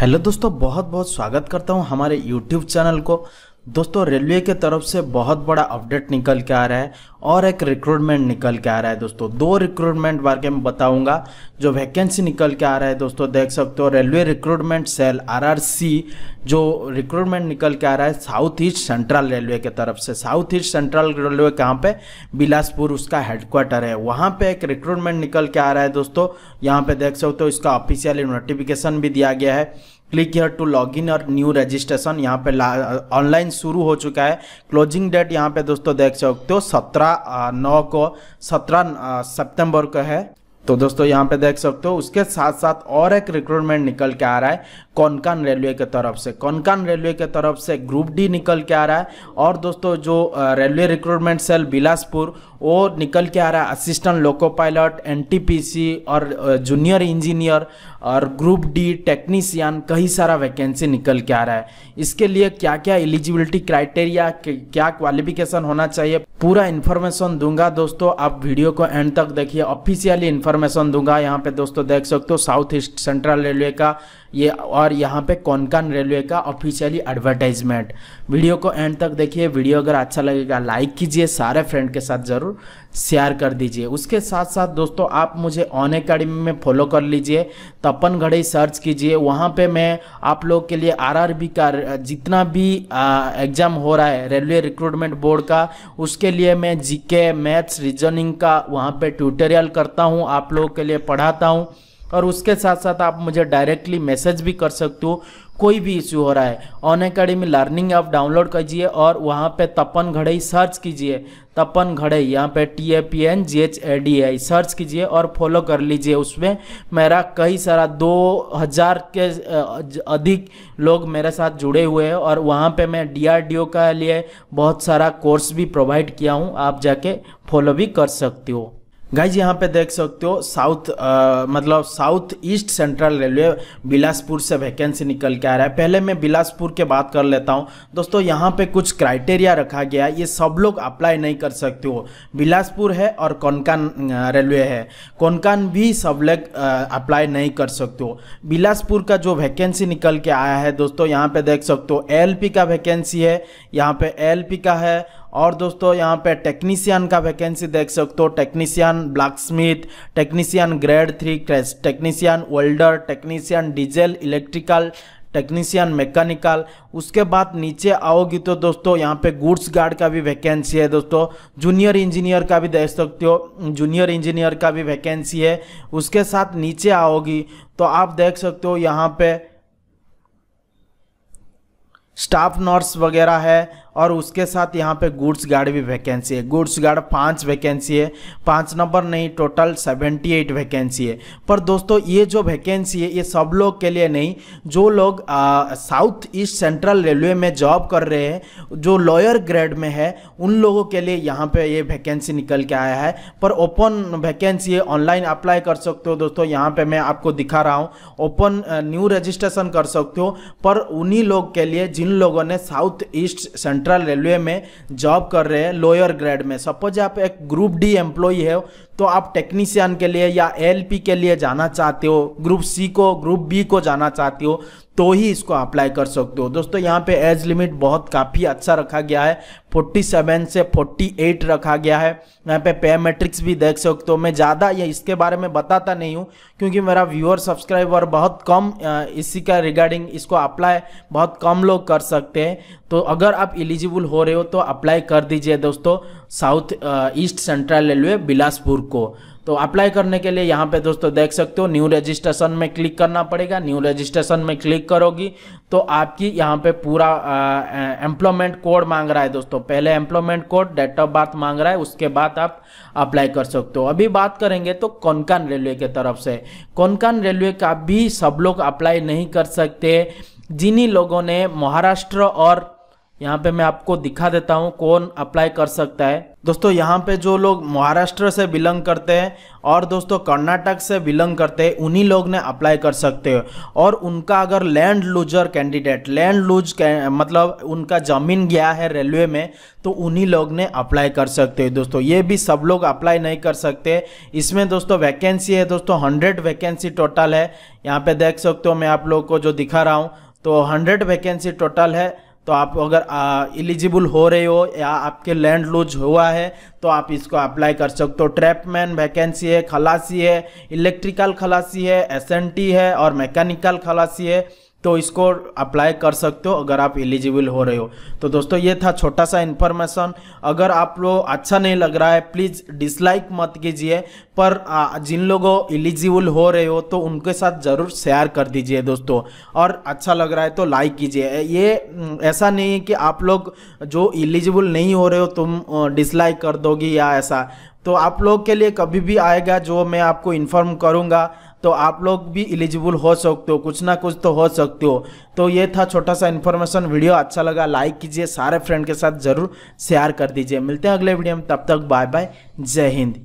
hello दोस्तों बहुत बहुत स्वागत करता हूँ हमारे यूट्यूब चैनल को दोस्तों रेलवे के तरफ से बहुत बड़ा अपडेट निकल के आ रहा है और एक रिक्रूटमेंट निकल के आ रहा है दोस्तों दो रिक्रूटमेंट बारे के में बताऊंगा जो वैकेंसी निकल के आ रहा है दोस्तों देख सकते हो रेलवे रिक्रूटमेंट सेल आरआरसी जो रिक्रूटमेंट निकल के आ रहा है साउथ ईस्ट सेंट्रल रेलवे के तरफ से साउथ ईस्ट सेंट्रल रेलवे कहाँ पर बिलासपुर उसका हेडक्वार्टर है वहाँ पे एक रिक्रूटमेंट निकल के आ रहा है दोस्तों यहाँ पे देख सकते हो इसका ऑफिशियली नोटिफिकेशन भी दिया गया है click here to log in और न्यू रजिस्ट्रेशन यहाँ पे ऑनलाइन शुरू हो चुका है क्लोजिंग डेट यहाँ पे दोस्तों देख सकते हो सत्रह नौ को सत्रह सितंबर को है तो दोस्तों यहाँ पे देख सकते हो उसके साथ साथ और एक रिक्रूटमेंट निकल के आ रहा है कौनकान रेलवे के तरफ से कौनकान रेलवे के तरफ से ग्रुप डी निकल के आ रहा है और दोस्तों जो रेलवे रिक्रूटमेंट सेल बिलासपुर वो निकल के आ रहा है असिस्टेंट लोको पायलट एन और जूनियर इंजीनियर और ग्रुप डी टेक्नीसियन कई सारा वैकेंसी निकल के आ रहा है इसके लिए क्या क्या एलिजिबिलिटी क्राइटेरिया क्या क्वालिफिकेशन होना चाहिए पूरा इन्फॉर्मेशन दूंगा दोस्तों आप वीडियो को एंड तक देखिए ऑफिशियली इन्फॉर्मेशन दूंगा यहाँ पे दोस्तों देख सकते हो साउथ ईस्ट सेंट्रल रेलवे का ये और यहाँ पे कौन रेलवे का ऑफिशियली एडवर्टाइजमेंट वीडियो को एंड तक देखिए वीडियो अगर अच्छा लगेगा लाइक कीजिए सारे फ्रेंड के साथ ज़रूर शेयर कर दीजिए उसके साथ साथ दोस्तों आप मुझे ऑन अकेडमी में फॉलो कर लीजिए तपन घड़ी सर्च कीजिए वहाँ पे मैं आप लोग के लिए आरआरबी का जितना भी एग्ज़ाम हो रहा है रेलवे रिक्रूटमेंट बोर्ड का उसके लिए मैं जीके मैथ्स रीजनिंग का वहाँ पे ट्यूटोरियल करता हूँ आप लोगों के लिए पढ़ाता हूँ और उसके साथ साथ आप मुझे डायरेक्टली मैसेज भी कर सकते हो कोई भी इश्यू हो रहा है ऑन अकेडमी लर्निंग आप डाउनलोड कीजिए और वहाँ पे तपन घड़ई सर्च कीजिए तपन घड़ई यहाँ पे T A P N G H A D I search कीजिए और फॉलो कर लीजिए उसमें मेरा कई सारा दो हज़ार के अधिक लोग मेरे साथ जुड़े हुए हैं और वहाँ पे मैं डी आर डी ओ का लिए बहुत सारा कोर्स भी प्रोवाइड किया हूँ आप जाके फॉलो भी कर सकते हो गाइज यहाँ पे देख सकते हो साउथ मतलब south east central railway Bilaspur से वैकेंसी निकल के आ रहा है पहले मैं बिलासपुर के बात कर लेता हूँ दोस्तों यहाँ पे कुछ क्राइटेरिया रखा गया है ये सब लोग अप्लाई नहीं कर सकते हो बिलासपुर है और कोनकान रेलवे है कोनकान भी सब लोग अप्लाई नहीं कर सकते हो बिलासपुर का जो वैकेंसी निकल के आया है दोस्तों यहाँ पे देख सकते हो एल का वैकेंसी है यहाँ पे एल का है और दोस्तों यहाँ पे टेक्नीशियन का वैकेंसी देख सकते हो technician blacksmith technician grade three technician welder technician diesel electrical technician mechanical उसके बाद नीचे आओगी तो दोस्तों यहाँ पे गुड्स गार्ड का भी वैकेंसी है दोस्तों जूनियर इंजीनियर का भी देख सकते हो जूनियर इंजीनियर का भी वैकेंसी है उसके साथ नीचे आओगी तो आप देख सकते हो यहाँ पे स्टाफ नर्स वगैरह है और उसके साथ यहाँ पे गुड्स गार्ड भी वैकेंसी है गुड्स गार्ड पाँच वैकेंसी है पाँच नंबर नहीं टोटल सेवेंटी एट वैकेंसी है पर दोस्तों ये जो वैकेंसी है ये सब लोग के लिए नहीं जो लोग साउथ ईस्ट सेंट्रल रेलवे में जॉब कर रहे हैं जो लॉयर ग्रेड में है उन लोगों के लिए यहाँ पे ये वैकेंसी निकल के आया है पर ओपन वैकेंसी है ऑनलाइन अप्लाई कर सकते हो दोस्तों यहाँ पर मैं आपको दिखा रहा हूँ ओपन न्यू रजिस्ट्रेशन कर सकते हो पर उन्हीं लोग के लिए जिन लोगों ने south east central central railway में जॉब कर रहे हैं लोअर ग्रेड में सपोज आप एक ग्रुप डी एम्प्लॉई है तो आप टेक्नीशियन के लिए या एलपी के लिए जाना चाहते हो ग्रुप सी को ग्रुप बी को जाना चाहते हो तो ही इसको अप्लाई कर सकते हो दोस्तों यहाँ पे एज लिमिट बहुत काफ़ी अच्छा रखा गया है 47 से 48 रखा गया है यहाँ पे पे मैट्रिक्स भी देख सकते हो मैं ज़्यादा या इसके बारे में बताता नहीं हूँ क्योंकि मेरा व्यूअर सब्सक्राइबर बहुत कम इसी का रिगार्डिंग इसको अप्लाई बहुत कम लोग कर सकते हैं तो अगर आप एलिजिबल हो रहे हो तो अप्लाई कर दीजिए दोस्तों south east central railway Bilaspur book को तो अप्लाई करने के लिए यहाँ पे दोस्तों देख सकते हो न्यू रजिस्ट्रेशन में क्लिक करना पड़ेगा न्यू रजिस्ट्रेशन में क्लिक करोगी तो आपकी यहाँ पे पूरा एम्प्लॉयमेंट कोड मांग रहा है दोस्तों पहले employment code date of birth मांग रहा है उसके बाद आप अप्लाई कर सकते हो अभी बात करेंगे तो कौनकान रेलवे के तरफ से कौनकान रेलवे का भी सब लोग अप्लाई नहीं कर सकते जिन्हीं लोगों ने महाराष्ट्र और यहाँ पे मैं आपको दिखा देता हूँ कौन अप्लाई कर सकता है दोस्तों यहाँ पे जो लोग महाराष्ट्र से बिलोंग करते हैं और दोस्तों कर्नाटक से बिलोंग करते हैं उन्हीं लोग ने अप्लाई कर सकते हो और उनका अगर land loser candidate land lose मतलब उनका ज़मीन गया है रेलवे में तो उन्हीं लोग ने अप्लाई कर सकते हो दोस्तों ये भी सब लोग अप्लाई नहीं कर सकते इसमें दोस्तों वैकेंसी है दोस्तों हंड्रेड वैकेंसी टोटल है यहाँ पर देख सकते हो मैं आप लोग को जो दिखा रहा हूँ तो हंड्रेड वैकेंसी टोटल है तो आप अगर एलिजिबल हो रहे हो या आपके लैंड लूज हुआ है तो आप इसको अप्लाई कर सकते हो ट्रैपमैन वैकेंसी है खलासी है इलेक्ट्रिकल खलासी है एसएनटी है और मैकेनिकल खलासी है तो इसको अप्लाई कर सकते हो अगर आप एलिजिबल हो रहे हो तो दोस्तों ये था छोटा सा इन्फॉर्मेशन अगर आप लोग अच्छा नहीं लग रहा है प्लीज़ डिसलाइक मत कीजिए पर जिन लोगों एलिजिबल हो रहे हो तो उनके साथ ज़रूर शेयर कर दीजिए दोस्तों और अच्छा लग रहा है तो लाइक कीजिए ये हम्म, ऐसा नहीं है कि आप लोग जो एलिजिबल नहीं हो रहे हो तुम डिसलाइक कर दोगी या ऐसा तो आप लोग के लिए कभी भी आएगा जो मैं आपको इन्फॉर्म करूँगा तो आप लोग भी एलिजिबल हो सकते हो कुछ ना कुछ तो हो सकते हो तो ये था छोटा सा इन्फॉर्मेशन वीडियो अच्छा लगा लाइक कीजिए सारे फ्रेंड के साथ ज़रूर शेयर कर दीजिए मिलते हैं अगले वीडियो में तब तक बाय बाय जय हिंद